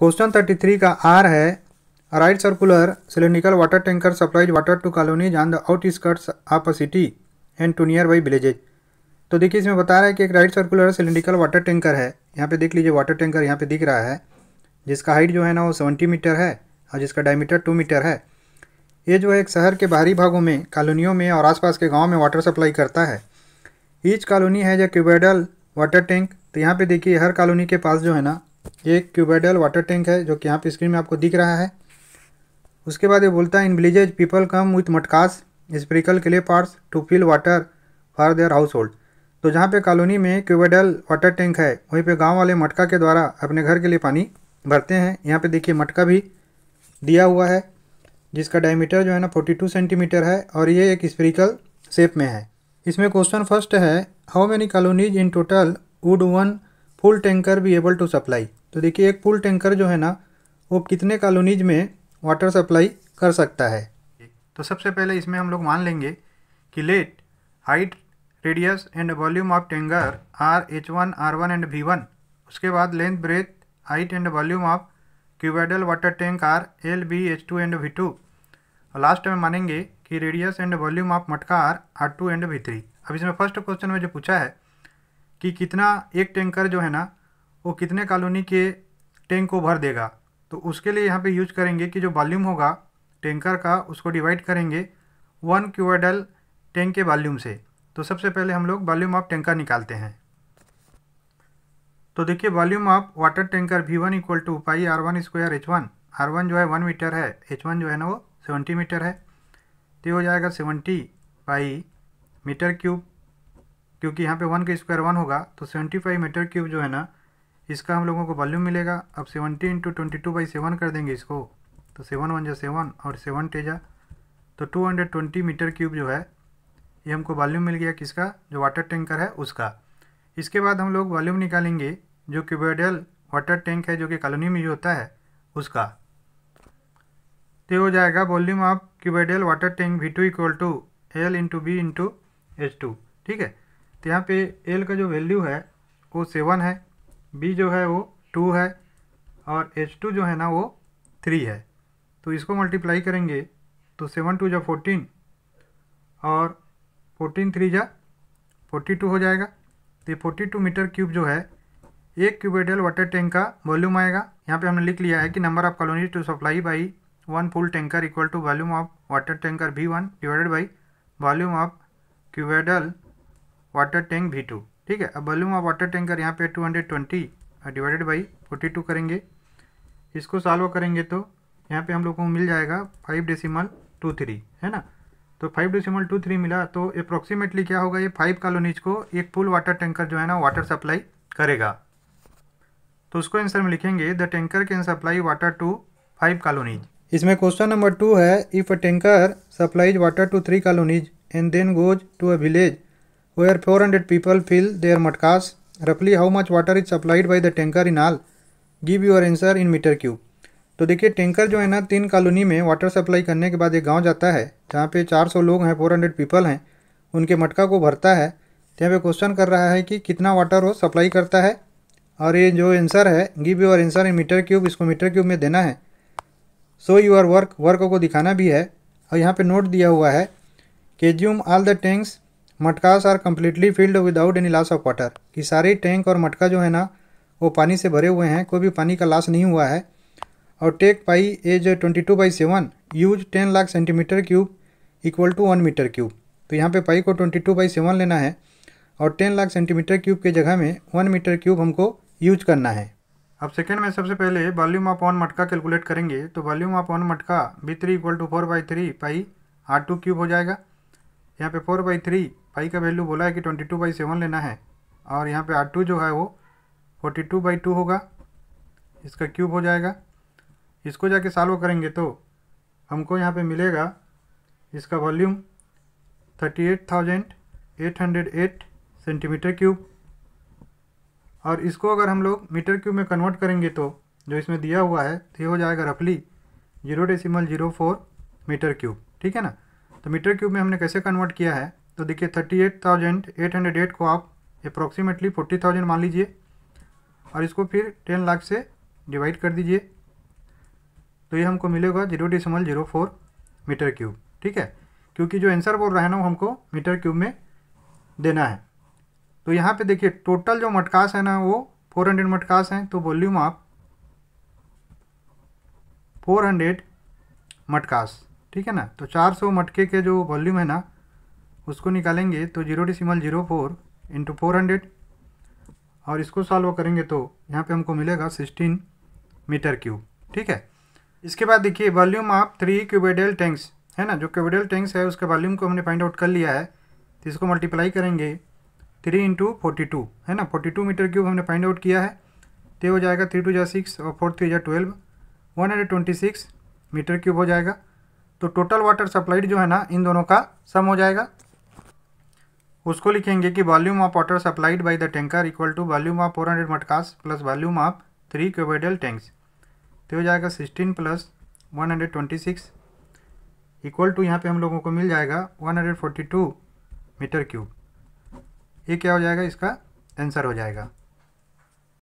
Question thirty three का आर है right circular cylindrical water tanker supplies water to colonies on the outskirts of a city and to nearby villages तो देखिए इसमें बता रहा है कि एक right circular cylindrical water tanker है यहाँ पे देख लीजिए वाटर टैंकर यहाँ पे दिख रहा है जिसका हाइट जो है ना वो सेवेंटी मीटर है और जिसका डायमीटर टू मीटर है ये जो है एक शहर के बाहरी भागों में कॉलोनियों में और आसपास के गाँव में वाटर सप्लाई करता है ईच कॉलोनी है जो क्यूबेडल वाटर टैंक तो यहाँ पे देखिए हर कॉलोनी के पास जो है ना ये एक क्यूबेडल वाटर टैंक है जो कि यहाँ पे स्क्रीन में आपको दिख रहा है उसके बाद ये बोलता है in villages people come with matkas spherical clay pots to fill water for their household तो जहाँ पे कॉलोनी में क्यूबेडल वाटर टैंक है वहीं पे गांव वाले मटका के द्वारा अपने घर के लिए पानी भरते हैं यहाँ पे देखिए मटका भी दिया हुआ है जिसका डायमीटर जो है ना 42 सेंटीमीटर है और ये एक स्प्रिकल शेप में है इसमें क्वेश्चन फर्स्ट है how many colonies in total would one full tanker be able to supply तो देखिए एक फुल टैंकर जो है ना वो कितने कॉलोनीज में वाटर सप्लाई कर सकता है तो सबसे पहले इसमें हम लोग मान लेंगे कि let height radius and volume of tanker R H one R one and V one उसके बाद length breadth height and volume of cuboidal water tank R L B H two and V two और last में मानेंगे कि radius and volume of matka R R two and V three अब इसमें first question में जो पूछा है कि कितना एक टैंकर जो है ना वो कितने कॉलोनी के टैंक को भर देगा तो उसके लिए यहाँ पे यूज करेंगे कि जो वॉल्यूम होगा टैंकर का उसको डिवाइड करेंगे वन क्यूडल टैंक के वॉल्यूम से तो सबसे पहले हम लोग वॉल्यूम ऑफ टैंकर निकालते हैं तो देखिए volume of water tanker V one equal to pi R one square H one R one जो है वन मीटर है एच वन जो है ना वो सेवेंटी मीटर है तो हो जाएगा सेवेंटी पाई मीटर क्यूब क्योंकि यहाँ पे वन का स्क्वायर वन होगा तो सेवेंटी फाइव मीटर क्यूब जो है ना इसका हम लोगों को वॉल्यूम मिलेगा अब seventy into twenty two by seven कर देंगे इसको तो सेवन वन जा सेवन और सेवन टेजा तो two hundred twenty metre cube जो है ये हमको वॉल्यूम मिल गया किसका जो वाटर टैंकर है उसका इसके बाद हम लोग वॉल्यूम निकालेंगे जो क्यूबेडल वाटर टैंक है जो कि कॉलोनी में जो होता है उसका तो हो जाएगा volume of cuboidal water tank V two equal to L into B into H two ठीक है तो यहाँ पे एल का जो वैल्यू है वो सेवन है बी जो है वो टू है और एच टू जो है ना वो थ्री है तो इसको मल्टीप्लाई करेंगे तो सेवन टू जा फोर्टीन और फोर्टीन थ्री जा फोर्टी टू हो जाएगा तो ये फोर्टी टू मीटर क्यूब जो है एक क्यूबेडल वाटर टैंक का वॉल्यूम आएगा यहाँ पे हमने लिख लिया है कि number of colony to supply by one full tanker equal to volume of water tanker V one divided by volume of cuboidal water tank V two ठीक है अब वॉल्यूम ऑफ वाटर टैंक यहाँ पे two hundred twenty divided by forty two करेंगे इसको solve करेंगे तो यहाँ पे हम लोगों को मिल जाएगा फाइव डेसिमल टू थ्री है ना तो फाइव डेसिमल टू थ्री मिला तो अप्रोक्सीमेटली क्या होगा ये फाइव कॉलोनीज को एक फुल वाटर टैंकर जो है ना वाटर सप्लाई करेगा तो उसको आंसर में लिखेंगे the tanker can supply water to five colonies इसमें क्वेश्चन नंबर टू है if a tanker supplies water to three colonies and then goes to a village where 400 people fill their matkas. Roughly how much water is supplied by the tanker in all? Give your answer in meter cube. तो देखिए tanker जो है ना तीन colony में water supply करने के बाद एक गांव जाता है जहाँ पे 400 लोग हैं 400 पीपल हैं उनके मटका को भरता है यहाँ पे क्वेश्चन कर रहा है कि कितना वाटर वो सप्लाई करता है और ये जो आंसर है give your answer in metre cube इसको मीटर क्यूब में देना है सो यूर वर्क वर्क को दिखाना भी है और यहाँ पे नोट दिया हुआ है assume all the tanks matkas are completely filled without any loss of water कि सारे टैंक और मटका जो है ना वो पानी से भरे हुए हैं कोई भी पानी का लॉस नहीं हुआ है और take pi as twenty two by seven use ten lakh centimetre cube equal to one metre cube तो यहाँ पे पाई को ट्वेंटी टू बाई सेवन लेना है और टेन लाख सेंटीमीटर क्यूब के जगह में वन मीटर क्यूब हमको यूज करना है अब सेकेंड में सबसे पहले volume of one matka calculate करेंगे तो volume of one matka V three equal to four by three pi R two cube हो जाएगा यहाँ पे फोर बाई थ्री आई का वैल्यू बोला है कि ट्वेंटी टू बाई सेवन लेना है और यहाँ पे आर टू जो है वो फोर्टी टू बाई टू होगा इसका क्यूब हो जाएगा इसको जाके सॉल्व करेंगे तो हमको यहाँ पे मिलेगा इसका volume thirty eight thousand eight hundred eight centimetre cube और इसको अगर हम लोग मीटर क्यूब में कन्वर्ट करेंगे तो जो इसमें दिया हुआ है तो ये हो जाएगा रफली zero decimal zero four metre cube ठीक है ना तो मीटर क्यूब में हमने कैसे कन्वर्ट किया है तो देखिए thirty eight thousand eight hundred eight को आप अप्रोक्सीमेटली फोर्टी थाउजेंड मान लीजिए और इसको फिर टेन लाख से डिवाइड कर दीजिए तो ये हमको मिलेगा zero decimal zero four metre cube ठीक है क्योंकि जो आंसर बोल रहा है ना वो हमको मीटर क्यूब में देना है तो यहाँ पे देखिए टोटल जो मटकास है ना वो फोर हंड्रेड मटकास हैं तो वॉल्यूम आप फोर हंड्रेड मटकास ठीक है ना तो चार सौ मटके के जो वॉल्यूम है ना उसको निकालेंगे तो zero decimal zero four into four hundred और इसको सॉल्व करेंगे तो यहाँ पे हमको मिलेगा सिक्सटीन मीटर क्यूब ठीक है इसके बाद देखिए volume of three cuboidal tanks है ना जो क्यूबेडल टैंक्स है उसके वॉल्यूम को हमने फाइंड आउट कर लिया है तो इसको मल्टीप्लाई करेंगे थ्री इंटू फोर्टी टू है ना फोर्टी टू मीटर क्यूब हमने फाइंड आउट किया है तो हो जाएगा थ्री टू जै सिक्स और फोर थ्री जै twelve one hundred twenty six metre cube हो जाएगा तो टोटल वाटर सप्लाइड जो है ना इन दोनों का सम हो जाएगा उसको लिखेंगे कि volume of water supplied by the tanker equal to volume of 400 hundred matkas plus volume of three cuboidal tanks तो हो जाएगा 16 प्लस 126 इक्वल टू यहाँ पे हम लोगों को मिल जाएगा 142 मीटर क्यूब ये क्या हो जाएगा इसका आंसर हो जाएगा